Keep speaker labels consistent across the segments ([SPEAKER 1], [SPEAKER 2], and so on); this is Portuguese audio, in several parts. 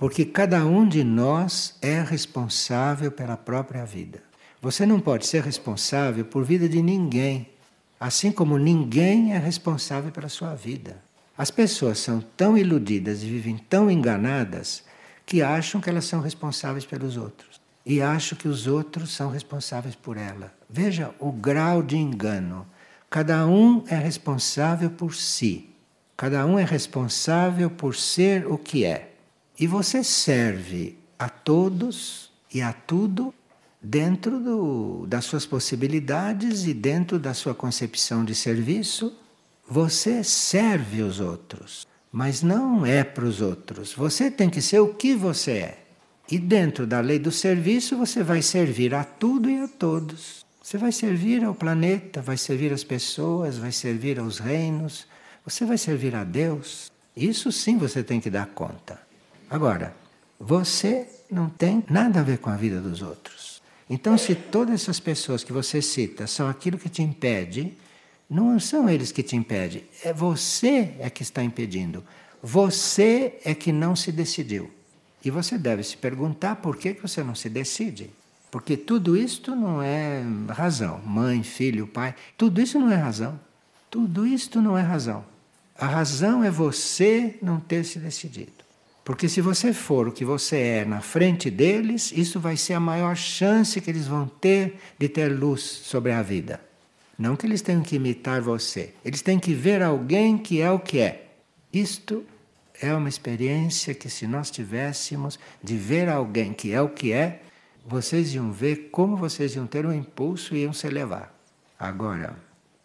[SPEAKER 1] Porque cada um de nós é responsável pela própria vida. Você não pode ser responsável por vida de ninguém, assim como ninguém é responsável pela sua vida. As pessoas são tão iludidas e vivem tão enganadas que acham que elas são responsáveis pelos outros e acham que os outros são responsáveis por ela. Veja o grau de engano. Cada um é responsável por si. Cada um é responsável por ser o que é. E você serve a todos e a tudo dentro do, das suas possibilidades e dentro da sua concepção de serviço. Você serve os outros, mas não é para os outros. Você tem que ser o que você é. E dentro da lei do serviço, você vai servir a tudo e a todos. Você vai servir ao planeta, vai servir às pessoas, vai servir aos reinos, você vai servir a Deus. Isso sim você tem que dar conta. Agora, você não tem nada a ver com a vida dos outros. Então, se todas essas pessoas que você cita são aquilo que te impede, não são eles que te impedem, é você é que está impedindo. Você é que não se decidiu. E você deve se perguntar por que você não se decide. Porque tudo isto não é razão. Mãe, filho, pai, tudo isso não é razão. Tudo isto não é razão. A razão é você não ter se decidido. Porque se você for o que você é na frente deles, isso vai ser a maior chance que eles vão ter de ter luz sobre a vida. Não que eles tenham que imitar você, eles têm que ver alguém que é o que é. Isto é uma experiência que, se nós tivéssemos de ver alguém que é o que é, vocês iam ver como vocês iam ter um impulso e iam se elevar. Agora,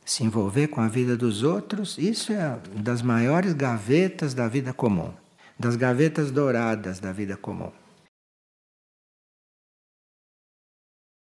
[SPEAKER 1] se envolver com a vida dos outros, isso é uma das maiores gavetas da vida comum das gavetas douradas da vida comum.